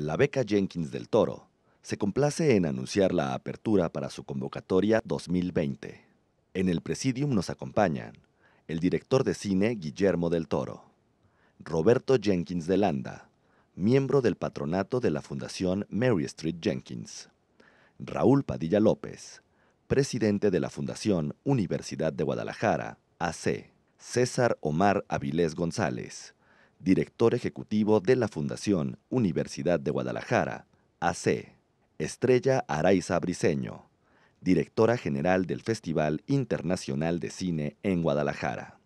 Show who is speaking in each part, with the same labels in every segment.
Speaker 1: La beca Jenkins del Toro se complace en anunciar la apertura para su convocatoria 2020. En el presidium nos acompañan el director de cine Guillermo del Toro, Roberto Jenkins de Landa, miembro del patronato de la Fundación Mary Street Jenkins, Raúl Padilla López, presidente de la Fundación Universidad de Guadalajara, AC, César Omar Avilés González, director ejecutivo de la Fundación Universidad de Guadalajara, AC, Estrella Araiza Briceño, directora general del Festival Internacional de Cine en Guadalajara.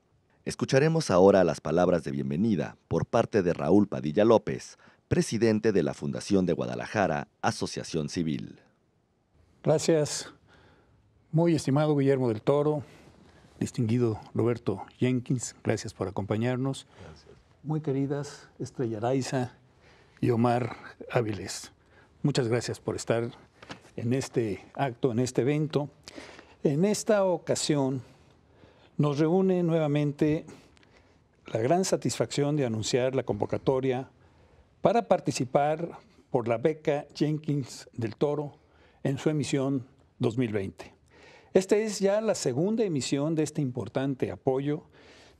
Speaker 1: Escucharemos ahora las palabras de bienvenida por parte de Raúl Padilla López, presidente de la Fundación de Guadalajara, Asociación Civil.
Speaker 2: Gracias, muy estimado Guillermo del Toro, distinguido Roberto Jenkins, gracias por acompañarnos muy queridas Estrella Araiza y Omar Áviles. Muchas gracias por estar en este acto, en este evento. En esta ocasión nos reúne nuevamente la gran satisfacción de anunciar la convocatoria para participar por la beca Jenkins del Toro en su emisión 2020. Esta es ya la segunda emisión de este importante apoyo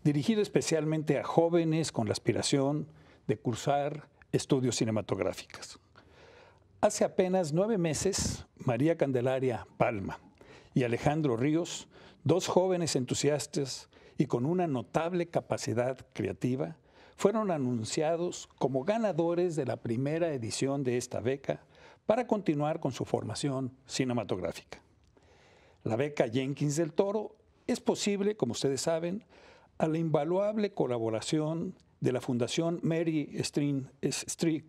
Speaker 2: dirigido especialmente a jóvenes con la aspiración de cursar estudios cinematográficos. Hace apenas nueve meses, María Candelaria Palma y Alejandro Ríos, dos jóvenes entusiastas y con una notable capacidad creativa, fueron anunciados como ganadores de la primera edición de esta beca para continuar con su formación cinematográfica. La beca Jenkins del Toro es posible, como ustedes saben, a la invaluable colaboración de la Fundación Mary Street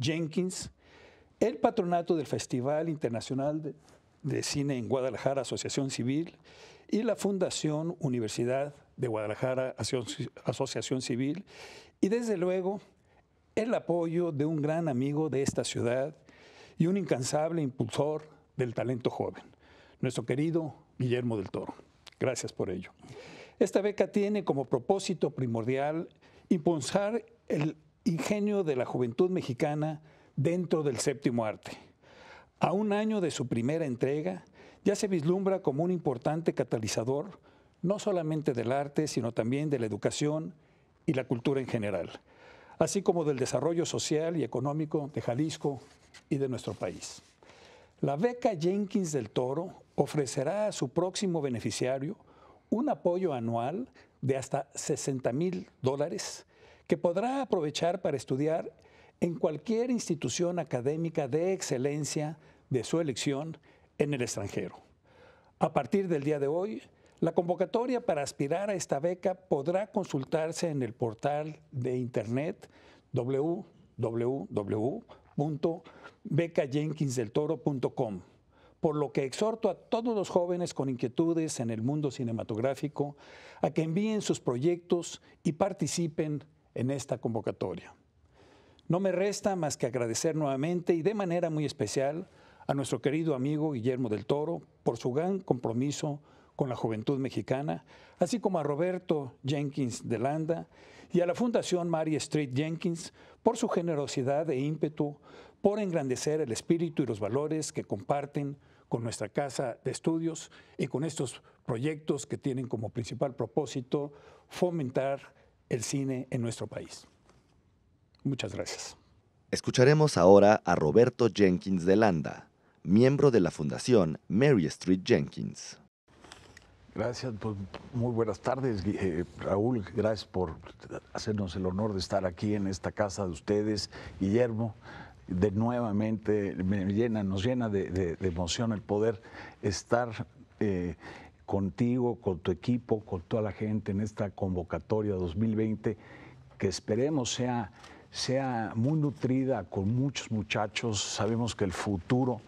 Speaker 2: Jenkins, el patronato del Festival Internacional de Cine en Guadalajara, Asociación Civil, y la Fundación Universidad de Guadalajara, Asociación Civil, y desde luego el apoyo de un gran amigo de esta ciudad y un incansable impulsor del talento joven, nuestro querido Guillermo del Toro. Gracias por ello. Esta beca tiene como propósito primordial impulsar el ingenio de la juventud mexicana dentro del séptimo arte. A un año de su primera entrega, ya se vislumbra como un importante catalizador no solamente del arte, sino también de la educación y la cultura en general, así como del desarrollo social y económico de Jalisco y de nuestro país. La beca Jenkins del Toro ofrecerá a su próximo beneficiario un apoyo anual de hasta 60 mil dólares que podrá aprovechar para estudiar en cualquier institución académica de excelencia de su elección en el extranjero. A partir del día de hoy, la convocatoria para aspirar a esta beca podrá consultarse en el portal de internet www.becajenkinsdeltoro.com por lo que exhorto a todos los jóvenes con inquietudes en el mundo cinematográfico a que envíen sus proyectos y participen en esta convocatoria. No me resta más que agradecer nuevamente y de manera muy especial a nuestro querido amigo Guillermo del Toro por su gran compromiso con la juventud mexicana, así como a Roberto Jenkins de Landa y a la Fundación Mary Street Jenkins por su generosidad e ímpetu por engrandecer el espíritu y los valores que comparten con nuestra casa de estudios y con estos proyectos que tienen como principal propósito fomentar el cine en nuestro país. Muchas gracias.
Speaker 1: Escucharemos ahora a Roberto Jenkins de Landa, miembro de la Fundación Mary Street
Speaker 3: Jenkins. Gracias, pues, muy buenas tardes, eh, Raúl. Gracias por hacernos el honor de estar aquí en esta casa de ustedes, Guillermo de nuevamente nos llena de, emoción el poder estar eh, contigo, con tu equipo, con toda la gente en esta convocatoria 2020 que esperemos sea, muy nutrida con muchos muchachos. Sabemos que el futuro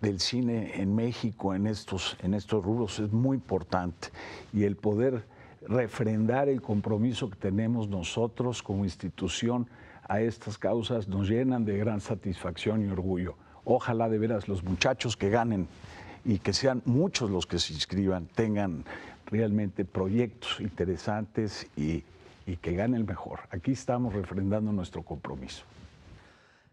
Speaker 3: del cine en México en estos, en estos rubros es muy importante y el poder refrendar el compromiso que tenemos nosotros como institución a estas causas nos llenan de gran satisfacción y orgullo. Ojalá de veras los muchachos que ganen y que sean muchos los que se inscriban, tengan realmente proyectos interesantes y, que gane el mejor. Aquí estamos refrendando nuestro compromiso.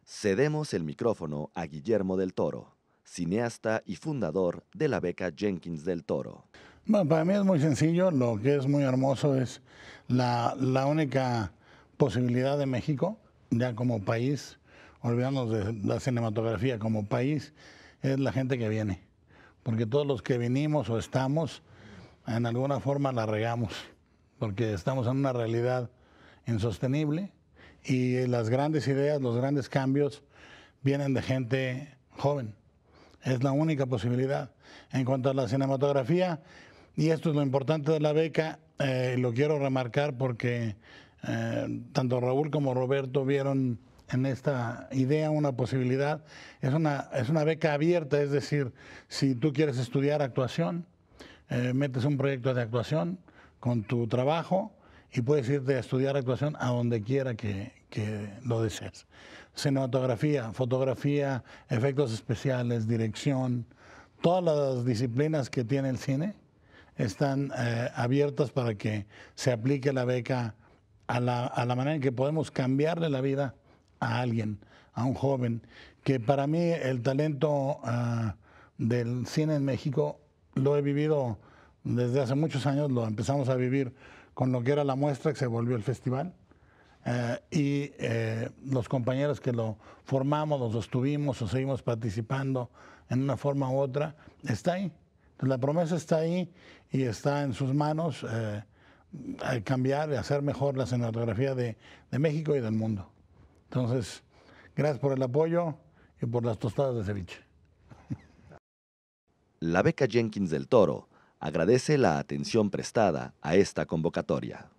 Speaker 1: Cedemos el micrófono a Guillermo del Toro, cineasta y fundador de la beca Jenkins del Toro.
Speaker 4: Bueno, para mí es muy sencillo, lo que es muy hermoso es la única posibilidad de México ya como país, olvidándonos de la cinematografía, como país, es la gente que viene. Porque todos los que vinimos o estamos, en alguna forma la regamos, porque estamos en una realidad insostenible y las grandes ideas, los grandes cambios vienen de gente joven. Es la única posibilidad. En cuanto a la cinematografía, y esto es lo importante de la beca, eh, lo quiero remarcar porque eh, tanto Raúl como Roberto vieron en esta idea una posibilidad. Es una, es una beca abierta, es decir, si tú quieres estudiar actuación, eh, metes un proyecto de actuación con tu trabajo y puedes irte a estudiar actuación a donde quiera que, lo desees. Cinematografía, fotografía, efectos especiales, dirección, todas las disciplinas que tiene el cine están eh, abiertas para que se aplique la beca a la, manera en que podemos cambiarle la vida a alguien, a un joven, que para mí el talento ah, del cine en México lo he vivido desde hace muchos años, lo empezamos a vivir con lo que era la muestra que se volvió el festival. Eh, y eh, los compañeros que lo formamos, los sostuvimos o seguimos participando en una forma u otra, está ahí. la promesa está ahí y está en sus manos. Eh, a cambiar, y hacer mejor la cinematografía de, de México y del mundo. Entonces, gracias por el apoyo y por las tostadas de ceviche. La beca Jenkins
Speaker 1: del Toro agradece la atención prestada a esta convocatoria.